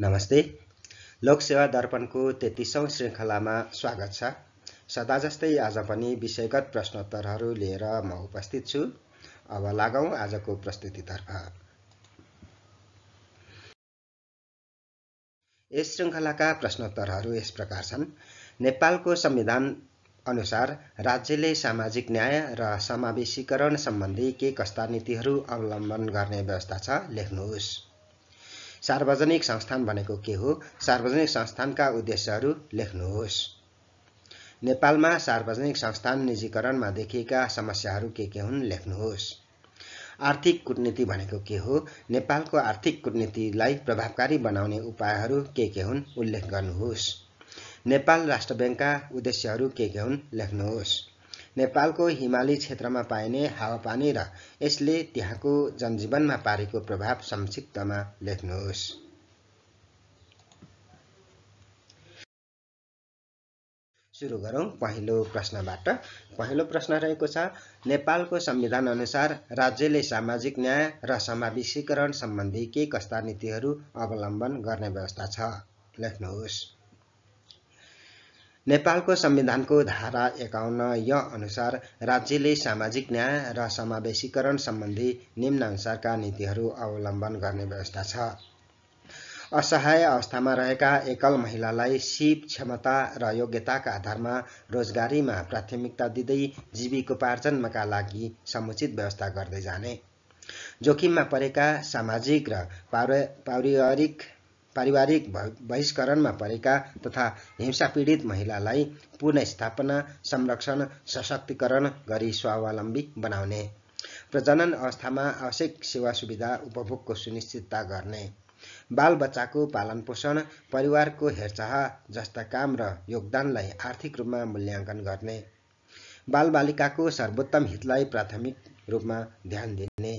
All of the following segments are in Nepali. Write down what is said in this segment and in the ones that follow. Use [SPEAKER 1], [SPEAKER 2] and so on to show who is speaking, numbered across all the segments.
[SPEAKER 1] नमस्ते लोकसेवा दर्पणको तेत्तिसौँ श्रृङ्खलामा स्वागत छ सदा जस्तै आज पनि विषयगत प्रश्नोत्तरहरू लिएर म उपस्थित छु अब लागौँ आजको प्रस्तुतितर्फ यस श्रृङ्खलाका प्रश्नोत्तरहरू यस प्रकार छन् नेपालको संविधान अनुसार राज्यले सामाजिक न्याय र समावेशीकरण सम्बन्धी के कस्ता नीतिहरू अवलम्बन गर्ने व्यवस्था छ लेख्नुहोस् सार्वजनिक संस्थान भनेको के हो सार्वजनिक संस्थानका उद्देश्यहरू लेख्नुहोस् नेपालमा सार्वजनिक संस्थान निजीकरणमा देखिएका समस्याहरू के के हुन् लेख्नुहोस् आर्थिक कुटनीति भनेको के हो नेपालको आर्थिक कुटनीतिलाई प्रभावकारी बनाउने उपायहरू के के हुन् उल्लेख गर्नुहोस् नेपाल राष्ट्र ब्याङ्कका उद्देश्यहरू के के हुन् लेख्नुहोस् नेपालको हिमाली क्षेत्रमा पाइने हावापानी र यसले त्यहाँको जनजीवनमा पारेको प्रभाव संक्षिप्तमा लेख्नुहोस् सुरु गरौँ पहिलो प्रश्नबाट पहिलो प्रश्न रहेको छ नेपालको संविधान अनुसार राज्यले सामाजिक न्याय र समावेशीकरण सम्बन्धी के कस्ता नीतिहरू अवलम्बन गर्ने व्यवस्था छ लेख्नुहोस् नेपालको संविधानको धारा एकाउन्न य अनुसार राज्यले सामाजिक न्याय र समावेशीकरण सम्बन्धी निम्नअनुसारका नीतिहरू अवलम्बन गर्ने व्यवस्था छ असहाय अवस्थामा रहेका एकल महिलालाई सिप क्षमता र योग्यताका आधारमा रोजगारीमा प्राथमिकता दिँदै जीविकोपार्जनका लागि समुचित व्यवस्था गर्दै जाने जोखिममा परेका सामाजिक र पारिवारिक पारिवारिक बहिष्करणमा परेका तथा हिंसा पीडित महिलालाई पुनस्थापना संरक्षण सशक्तिकरण गरी स्वावलम्बी बनाउने प्रजनन अवस्थामा आवश्यक सेवा सुविधा उपभोगको सुनिश्चितता गर्ने बाल बच्चाको पालन पोषण परिवारको हेरचाह जस्ता काम र योगदानलाई आर्थिक रूपमा मूल्याङ्कन गर्ने बालबालिकाको सर्वोत्तम हितलाई प्राथमिक रूपमा ध्यान दिने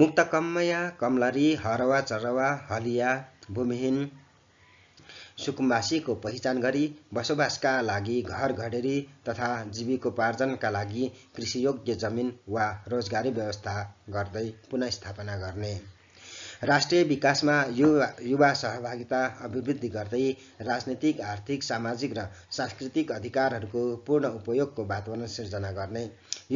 [SPEAKER 1] मुक्तकम्मया, कमलरी हरवा चरवा हलिया भूमिहीन सुकुम्बासीको पहिचान गरी बसोबासका लागि घर घडेरी तथा जीविकोपार्जनका लागि कृषियोग्य जमिन वा रोजगारी व्यवस्था गर्दै पुनस्थापना गर्ने राष्ट्रिय विकासमा युवा युवा सहभागिता अभिवृद्धि गर्दै राजनीतिक आर्थिक सामाजिक र सांस्कृतिक अधिकारहरूको पूर्ण उपयोगको वातावरण सिर्जना गर्ने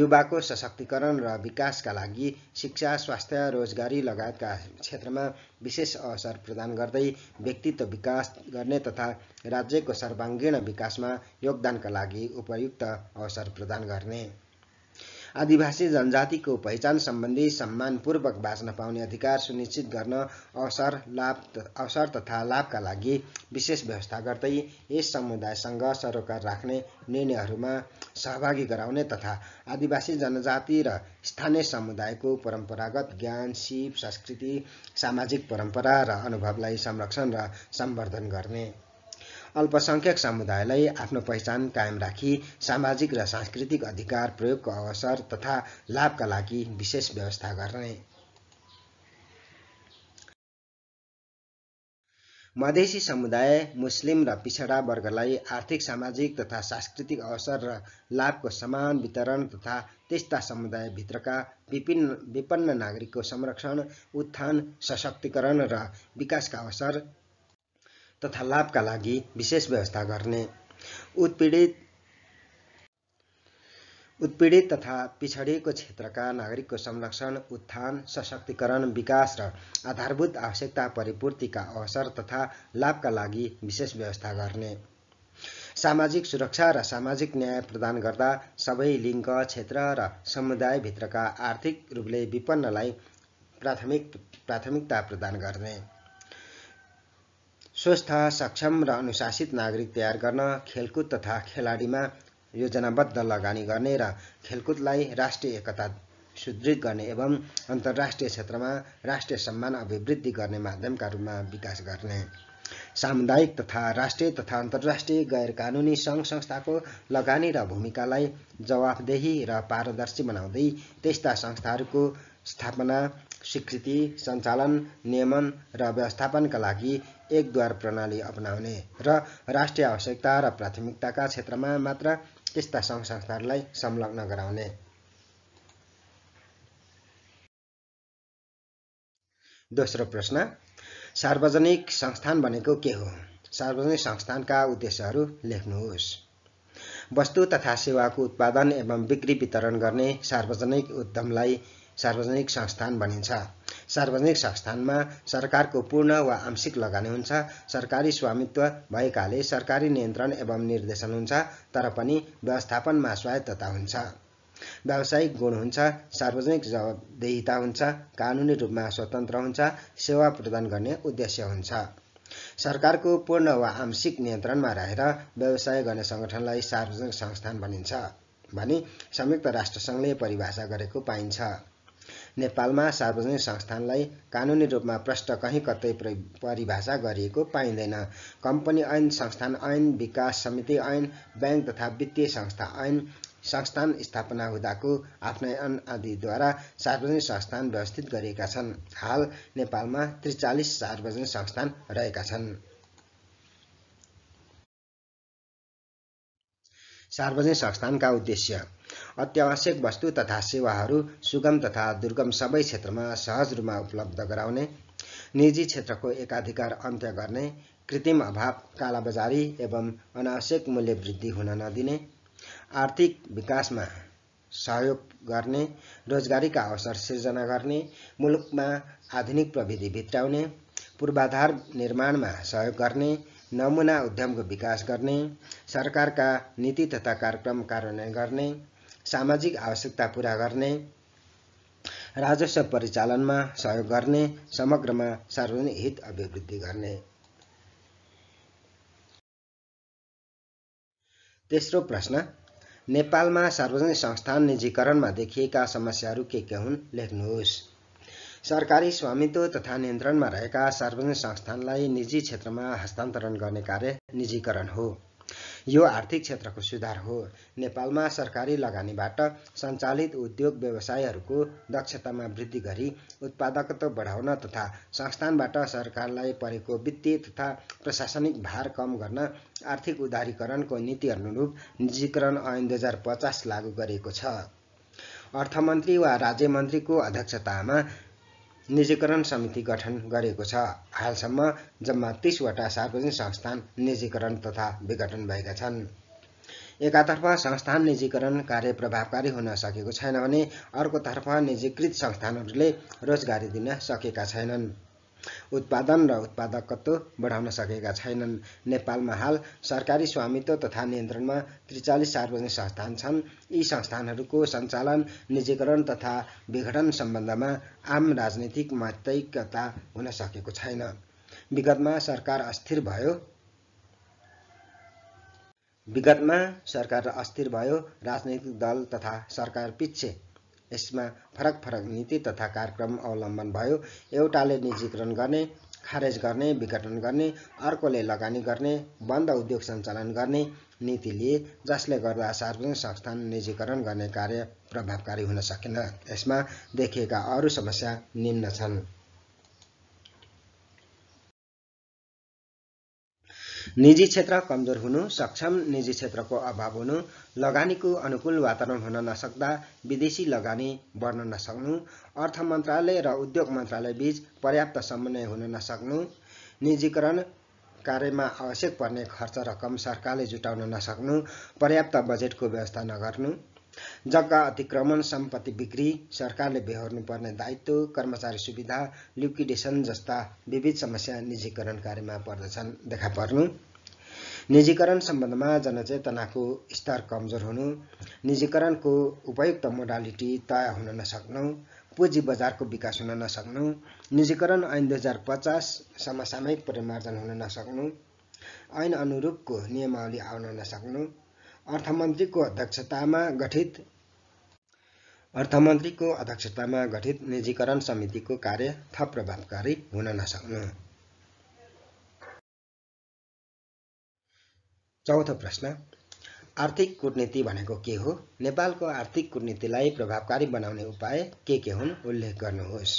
[SPEAKER 1] युवाको सशक्तिकरण र विकासका लागि शिक्षा स्वास्थ्य रोजगारी लगायतका क्षेत्रमा विशेष अवसर प्रदान गर्दै व्यक्तित्व विकास गर्ने तथा राज्यको सर्वाङ्गीण विकासमा योगदानका लागि उपयुक्त अवसर प्रदान गर्ने आदिवासी जनजातिको पहिचान सम्बन्धी सम्मानपूर्वक बाँच्न पाउने अधिकार सुनिश्चित गर्न अवसर लाभ अवसर तथा लाभका लागि विशेष व्यवस्था गर्दै यस समुदायसँग सरोकार राख्ने निर्णयहरूमा सहभागी गराउने तथा आदिवासी जनजाति र स्थानीय समुदायको परम्परागत ज्ञान सिप संस्कृति सामाजिक परम्परा र अनुभवलाई संरक्षण र सम्वर्धन गर्ने अल्पसंख्यक समुदायलाई आफ्नो पहिचान कायम राखी सामाजिक र सांस्कृतिक अधिकार प्रयोगको अवसर तथा लाभका लागि विशेष व्यवस्था गर्ने मधेसी समुदाय मुस्लिम र पिछडा वर्गलाई आर्थिक सामाजिक तथा सांस्कृतिक अवसर र लाभको समान वितरण तथा त्यस्ता समुदायभित्रका विभिन्न विपन्न नागरिकको संरक्षण उत्थान सशक्तिकरण र विकासका अवसर तथा लाभका लागि विशेष व्यवस्था गर्ने उत्पीडित उत्पीडित तथा पिछडिएको क्षेत्रका नागरिकको संरक्षण उत्थान सशक्तिकरण विकास र आधारभूत आवश्यकता परिपूर्तिका अवसर तथा लाभका लागि विशेष व्यवस्था गर्ने सामाजिक सुरक्षा र सामाजिक न्याय प्रदान गर्दा सबै लिङ्ग क्षेत्र र समुदायभित्रका आर्थिक रूपले विपन्नलाई प्राथमिक प्राथमिकता प्रदान गर्ने स्वस्थ सक्षम र अनुशासित नागरिक तयार गर्न खेलकुद तथा खेलाडीमा योजनाबद्ध लगानी गर्ने र खेलकुदलाई राष्ट्रिय एकता सुदृढ गर्ने एवं अन्तर्राष्ट्रिय क्षेत्रमा राष्ट्रिय सम्मान अभिवृद्धि गर्ने माध्यमका रूपमा विकास गर्ने सामुदायिक तथा राष्ट्रिय तथा अन्तर्राष्ट्रिय गैर कानुनी सङ्घ संस्थाको लगानी र भूमिकालाई जवाफदेही र पारदर्शी बनाउँदै त्यस्ता संस्थाहरूको स्थापना स्वीकृति सञ्चालन नियमन र व्यवस्थापनका लागि एकद्वार प्रणाली अपनाउने र राष्ट्रिय आवश्यकता र प्राथमिकताका क्षेत्रमा मात्र त्यस्ता सङ्घ संस्थाहरूलाई संलग्न गराउने दोस्रो प्रश्न सार्वजनिक संस्थान भनेको के हो सार्वजनिक संस्थानका उद्देश्यहरू लेख्नुहोस् वस्तु तथा सेवाको उत्पादन एवं बिक्री वितरण गर्ने सार्वजनिक उद्यमलाई सार्वजनिक संस्थान भनिन्छ सार्वजनिक संस्थानमा सरकारको पूर्ण वा आंशिक लगानी हुन्छ सरकारी स्वामित्व भएकाले सरकारी नियन्त्रण एवं निर्देशन हुन्छ तर पनि व्यवस्थापनमा स्वायत्तता हुन्छ व्यावसायिक गुण हुन्छ सार्वजनिक जवाबदेहिता हुन्छ कानुनी रूपमा स्वतन्त्र हुन्छ सेवा प्रदान गर्ने उद्देश्य हुन्छ सरकारको पूर्ण वा आंशिक नियन्त्रणमा रहेर व्यवसाय गर्ने सङ्गठनलाई सार्वजनिक संस्थान भनिन्छ भनी संयुक्त राष्ट्रसङ्घले परिभाषा गरेको पाइन्छ नेपालमा सार्वजनिक संस्थानलाई कानुनी रूपमा प्रष्ट कहीँ कतै परिभाषा गरिएको पाइँदैन कम्पनी ऐन संस्थान ऐन विकास समिति ऐन ब्याङ्क तथा वित्तीय संस्था ऐन संस्थान स्थापना हुँदाको आफ्नै अन आदिद्वारा सार्वजनिक संस्थान व्यवस्थित गरिएका छन् हाल नेपालमा त्रिचालिस सार्वजनिक संस्थान रहेका छन् सार्वजनिक संस्थानका उद्देश्य अत्यावश्यक वस्तु तथा सेवाहरू सुगम तथा दुर्गम सबै क्षेत्रमा सहज रूपमा उपलब्ध गराउने निजी क्षेत्रको एकाधिकार अन्त्य गर्ने कृत्रिम अभाव कालाबजारी एवं अनावश्यक मूल्य वृद्धि हुन नदिने आर्थिक विकासमा सहयोग गर्ने रोजगारीका अवसर सिर्जना गर्ने मुलुकमा आधुनिक प्रविधि भित्राउने पूर्वाधार निर्माणमा सहयोग गर्ने नमुना उद्यमको विकास गर्ने सरकारका नीति तथा कार्यक्रम कार्यान्वयन गर्ने सामाजिक आवश्यकता पुरा गर्ने राजस्व परिचालनमा सहयोग गर्ने समग्रमा सार्वजनिक हित अभिवृद्धि गर्ने तेस्रो प्रश्न नेपालमा सार्वजनिक संस्थान निजीकरणमा देखिएका समस्याहरू के के हुन् लेख्नुहोस् सरकारी स्वामित्व तथा नियन्त्रणमा रहेका सार्वजनिक संस्थानलाई निजी क्षेत्रमा हस्तान्तरण गर्ने कार्य निजीकरण हो यो आर्थिक क्षेत्रको सुधार हो नेपालमा सरकारी लगानीबाट सञ्चालित उद्योग व्यवसायहरूको दक्षतामा वृद्धि गरी उत्पादकत्व बढाउन तथा संस्थानबाट सरकारलाई परेको वित्तीय तथा प्रशासनिक भार कम गर्न आर्थिक उदारीकरणको नीति अनुरूप निजीकरण ऐन दुई हजार पचास लागू गरिएको छ अर्थमन्त्री वा राज्यमन्त्रीको अध्यक्षतामा निजीकरण समिति गठन गरेको छ हालसम्म जम्मा तिसवटा सार्वजनिक संस्थान निजीकरण तथा विघटन भएका छन् एकातर्फ संस्थान निजीकरण कार्य प्रभावकारी हुन सकेको छैन भने अर्कोतर्फ निजीकृत संस्थानहरूले रोजगारी दिन सकेका छैनन् उत्पादन र उत्पादकत्व बढाउन सकेका छैनन् नेपालमा हाल सरकारी स्वामित्व तथा नियन्त्रणमा त्रिचालिस सार्वजनिक संस्थान छन् यी संस्थानहरूको सञ्चालन निजीकरण तथा विघटन सम्बन्धमा आम राजनैतिक मात्रिकता हुन सकेको छैन विगतमा सरकार अस्थिर भयो विगतमा सरकार अस्थिर भयो राजनैतिक दल तथा सरकार पिच्छे यसमा फरक फरक नीति तथा कार्यक्रम अवलम्बन भयो एउटाले निजीकरण गर्ने खारेज गर्ने विघटन गर्ने अर्कोले लगानी गर्ने बन्द उद्योग सञ्चालन गर्ने नीति लिए जसले गर्दा सार्वजनिक संस्थान निजीकरण गर्ने कार्य प्रभावकारी हुन सकेन यसमा देखिएका अरू समस्या निम्न छन् निजी क्षेत्र कमजोर हुनु सक्षम निजी क्षेत्रको अभाव हुनु लगानीको अनुकूल वातावरण हुन नसक्दा विदेशी लगानी बढ्न नसक्नु अर्थ मन्त्रालय र उद्योग मन्त्रालय बीच पर्याप्त समन्वय हुन नसक्नु निजीकरण कार्यमा आवश्यक पर्ने खर्च रकम सरकारले जुटाउन नसक्नु पर्याप्त बजेटको व्यवस्था नगर्नु जग्गा अतिक्रमण सम्पत्ति बिक्री सरकारले बेहोर्नुपर्ने दायित्व कर्मचारी सुविधा लिक्विडेसन जस्ता विविध समस्या निजीकरण कार्यमा पर्दछन् देखा पर्नु निजीकरण सम्बन्धमा जनचेतनाको स्तर कमजोर हुनु निजीकरणको उपयुक्त मोडालिटी तय हुन नसक्नु पुँजी बजारको विकास हुन नसक्नु निजीकरण ऐन दुई हजार पचास समसामयिक परिमार्जन हुन नसक्नु ऐन अनुरूपको नियमावली आउन नसक्नु अर्थमन्त्रीको अध्यक्षतामा गठित अर्थमन्त्रीको अध्यक्षतामा गठित निजीकरण समितिको कार्य थप प्रभावकारी हुन नसक्नु चौथो प्रश्न आर्थिक कुटनीति भनेको के हो नेपालको आर्थिक कुटनीतिलाई प्रभावकारी बनाउने उपाय के के हुन् उल्लेख गर्नुहोस्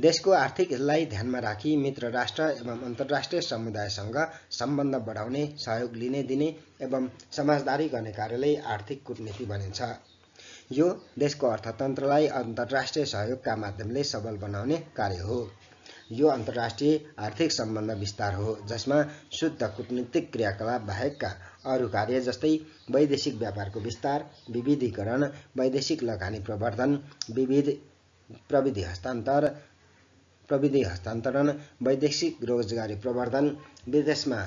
[SPEAKER 1] देशको आर्थिक हितलाई ध्यानमा राखी मित्र राष्ट्र एवं अन्तर्राष्ट्रिय समुदायसँग सम्बन्ध बढाउने सहयोग लिने दिने एवं समाजदारी गर्ने कार्यलाई आर्थिक कुटनीति भनिन्छ यो देशको अर्थतन्त्रलाई अन्तर्राष्ट्रिय सहयोगका माध्यमले सबल बनाउने कार्य हो यो अन्तर्राष्ट्रिय आर्थिक सम्बन्ध विस्तार हो जसमा शुद्ध कुटनीतिक क्रियाकलाप बाहेकका अरू कार्य जस्तै वैदेशिक व्यापारको विस्तार विविधीकरण वैदेशिक लगानी प्रवर्धन विविध प्रविधि हस्तान्तर प्रविधि हस्तान्तरण वैदेशिक रोजगारी प्रवर्धन विदेशमा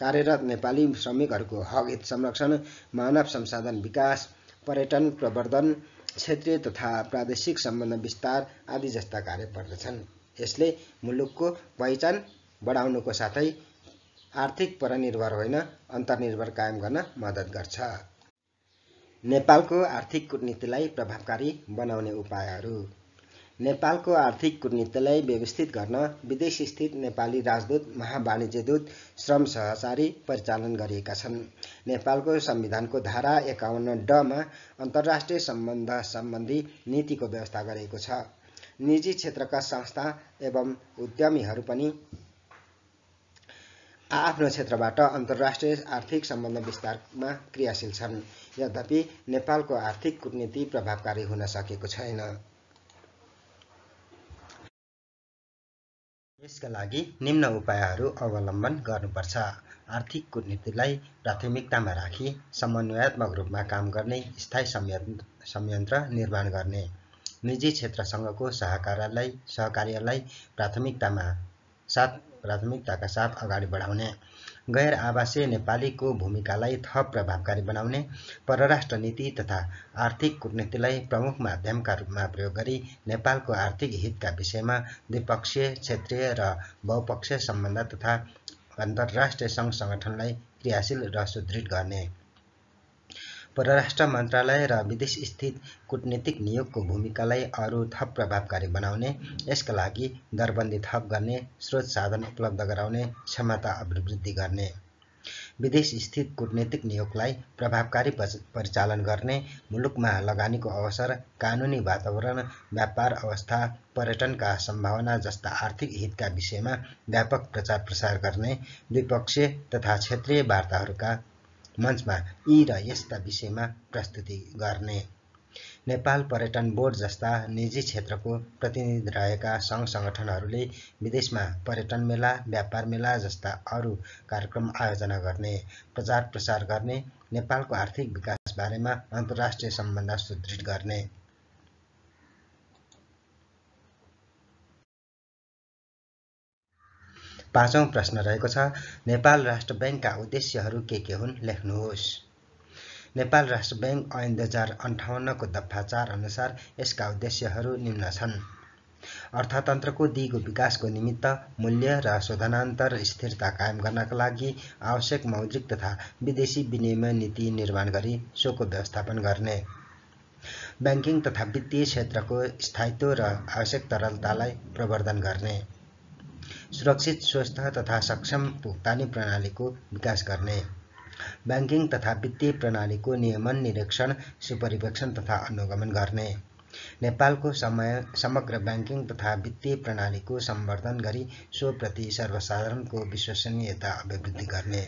[SPEAKER 1] कार्यरत नेपाली श्रमिकहरूको हकहित संरक्षण मानव संसाधन विकास पर्यटन प्रवर्धन क्षेत्रीय तथा प्रादेशिक सम्बन्ध विस्तार आदि जस्ता कार्य पर्दछन् यसले मुलुकको पहिचान बढाउनुको साथै आर्थिक परनिर्भर होइन अन्तर्निर्भर कायम गर्न मद्दत गर्छ नेपालको आर्थिक कुटनीतिलाई प्रभावकारी बनाउने उपायहरू नेपालको आर्थिक कुटनीतिलाई व्यवस्थित गर्न विदेशस्थित नेपाली राजदूत महावाणिज्यदूत श्रम सहचारी परिचालन गरिएका छन् नेपालको संविधानको धारा एकाउन्न डमा अन्तर्राष्ट्रिय सम्बन्ध सम्बन्धी नीतिको व्यवस्था गरिएको छ निजी क्षेत्रका संस्था एवं उद्यमीहरू पनि आआफ्नो क्षेत्रबाट अन्तर्राष्ट्रिय आर्थिक सम्बन्ध विस्तारमा क्रियाशील छन् यद्यपि नेपालको आर्थिक कुटनीति प्रभावकारी हुन सकेको छैन यसका लागि निम्न उपायहरू अवलम्बन गर्नुपर्छ आर्थिक कुटनीतिलाई प्राथमिकतामा राखी समन्वयात्मक रूपमा काम गर्ने स्थायी संयन्त्र संयन्त्र निर्माण गर्ने निजी क्षेत्रसँगको सहकारलाई सहकार्यलाई प्राथमिकतामा साथ प्राथमिकताका साथ अगाडि बढाउने गैर आवासीय नेपालीको भूमिकालाई थप प्रभावकारी बनाउने परराष्ट्र नीति तथा आर्थिक कुटनीतिलाई प्रमुख माध्यमका रूपमा प्रयोग गरी नेपालको आर्थिक हितका विषयमा द्विपक्षीय क्षेत्रीय र बहुपक्षीय सम्बन्ध तथा अन्तर्राष्ट्रिय सङ्घ सङ्गठनलाई क्रियाशील र सुदृढ गर्ने परराष्ट्र मन्त्रालय र विदेश स्थित कुटनीतिक नियोगको भूमिकालाई अरू थप प्रभावकारी बनाउने यसका लागि दरबन्दी थप गर्ने स्रोत साधन उपलब्ध गराउने क्षमता अभिवृद्धि गर्ने विदेश स्थित कुटनीतिक नियोगलाई प्रभावकारी परिचालन गर्ने मुलुकमा लगानीको अवसर कानुनी वातावरण व्यापार अवस्था पर्यटनका सम्भावना जस्ता आर्थिक हितका विषयमा व्यापक प्रचार प्रसार गर्ने द्विपक्षीय तथा क्षेत्रीय वार्ताहरूका मञ्चमा यी र यस्ता विषयमा प्रस्तुति गर्ने नेपाल पर्यटन बोर्ड जस्ता निजी क्षेत्रको प्रतिनिधि रहेका सङ्घ सङ्गठनहरूले विदेशमा पर्यटन मेला व्यापार मेला जस्ता अरू कार्यक्रम आयोजना गर्ने प्रचार प्रसार गर्ने नेपालको आर्थिक विकास बारेमा अन्तर्राष्ट्रिय सम्बन्ध सुदृढ गर्ने पाँचौँ प्रश्न रहेको छ नेपाल राष्ट्र ब्याङ्कका उद्देश्यहरू के के हुन् लेख्नुहोस् नेपाल राष्ट्र ब्याङ्क ऐन दुई हजार अन्ठाउन्नको दफा चार अनुसार यसका उद्देश्यहरू निम्न छन् अर्थतन्त्रको दिगो विकासको निमित्त मूल्य र शोधनान्तर स्थिरता कायम गर्नका लागि आवश्यक मौद्रिक तथा विदेशी विनिमय नीति निर्माण गरी सोको व्यवस्थापन गर्ने ब्याङ्किङ तथा वित्तीय क्षेत्रको स्थायित्व र आवश्यक तरलतालाई प्रवर्धन गर्ने सुरक्षित स्वस्थ तथा सक्षम भुक्तानी प्रणालीको विकास गर्ने ब्याङ्किङ तथा वित्तीय प्रणालीको नियमन निरीक्षण सुपरिवेक्षण तथा अनुगमन गर्ने नेपालको समय समग्र ब्याङ्किङ तथा वित्तीय प्रणालीको सम्वर्धन गरी स्वप्रति सर्वसाधारणको विश्वसनीयता अभिवृद्धि गर्ने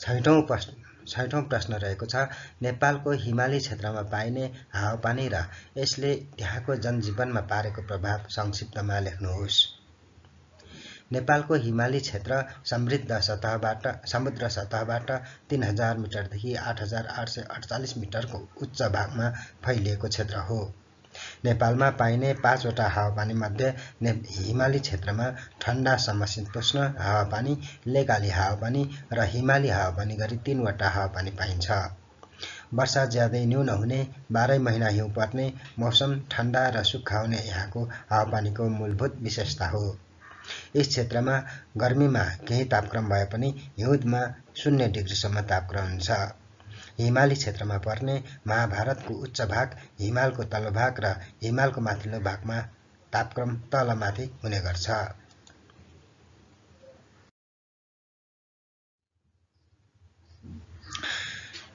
[SPEAKER 1] छैटौँ प्रश्न छैठौँ प्रश्न रहेको छ नेपालको हिमाली क्षेत्रमा पाइने हावापानी र यसले त्यहाँको जनजीवनमा पारेको प्रभाव संक्षिप्तमा लेख्नुहोस् नेपालको हिमाली क्षेत्र समृद्ध सतहबाट समुद्र सतहबाट तिन हजार मिटरदेखि आठ हजार आठ सय अडचालिस मिटरको उच्च भागमा फैलिएको क्षेत्र हो नेपालमा पाइने पाँचवटा हावापानीमध्ये ने हिमाली क्षेत्रमा ठन्डा समशीतोष्ण हावापानी लेगाली हावापानी र हिमाली हावापानी गरी तिनवटा हावापानी पाइन्छ वर्षा ज्यादै न्यून हुने बाह्रै महिना हिउँ पर्ने मौसम ठन्डा र सुक्खा हुने यहाँको हावापानीको मूलभूत विशेषता हो यस क्षेत्रमा गर्मीमा केही तापक्रम भए पनि हिउँदमा शून्य डिग्रीसम्म तापक्रम हुन्छ हिमाली क्षेत्रमा पर्ने महाभारतको उच्च भाग हिमालको तल्लो भाग र हिमालको माथिल्लो भागमा तापक्रम तलमाथि हुने गर्छ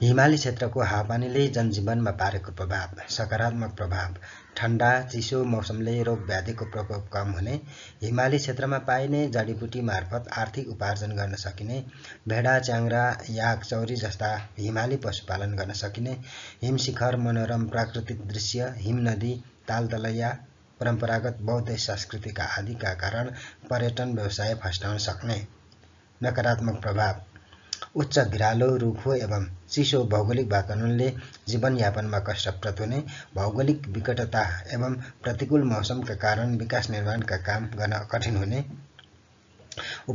[SPEAKER 1] हिमाली क्षेत्रको हावापानीले जनजीवनमा पारेको प्रभाव सकारात्मक प्रभाव ठन्डा चिसो मौसमले रोग व्याधिको प्रकोप कम हुने हिमाली क्षेत्रमा पाइने जडीबुटी मार्फत आर्थिक उपार्जन गर्न सकिने भेडा च्याङ्रा याक चौरी जस्ता हिमाली पशुपालन गर्न सकिने हिमशिखर मनोरम प्राकृतिक दृश्य हिम नदी तालतलैया परम्परागत बौद्ध संस्कृतिका आदिका कारण पर्यटन व्यवसाय फस्टाउन सक्ने नकारात्मक प्रभाव उच्च भिरालो रुखो एवं चिसो भौगोलिक वातावरणले जीवनयापनमा कष्टप्रद हुने भौगोलिक विकटता एवं प्रतिकूल मौसमका कारण विकास निर्माणका काम गर्न कठिन हुने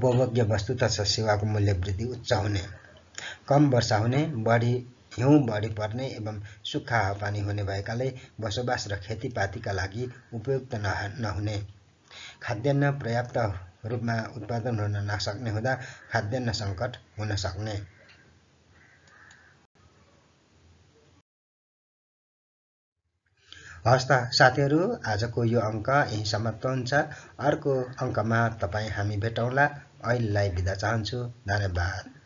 [SPEAKER 1] उपभोग्य वस्तु तथा सेवाको मूल्य वृद्धि उच्च हुने कम वर्षा हुने बढी हिउँ बढी पर्ने एवं सुक्खा हावापानी हुने भएकाले बसोबास र खेतीपातीका लागि उपयुक्त नहुने खाद्यान्न पर्याप्त रूपमा उत्पादन हुन नसक्ने हुँदा खाद्यान्न सङ्कट हुन सक्ने हस् त साथीहरू आजको यो अङ्क यहीँ समाप्त हुन्छ अर्को अङ्कमा तपाईँ हामी भेटौँला अहिलेलाई बिदा चाहन्छु धन्यवाद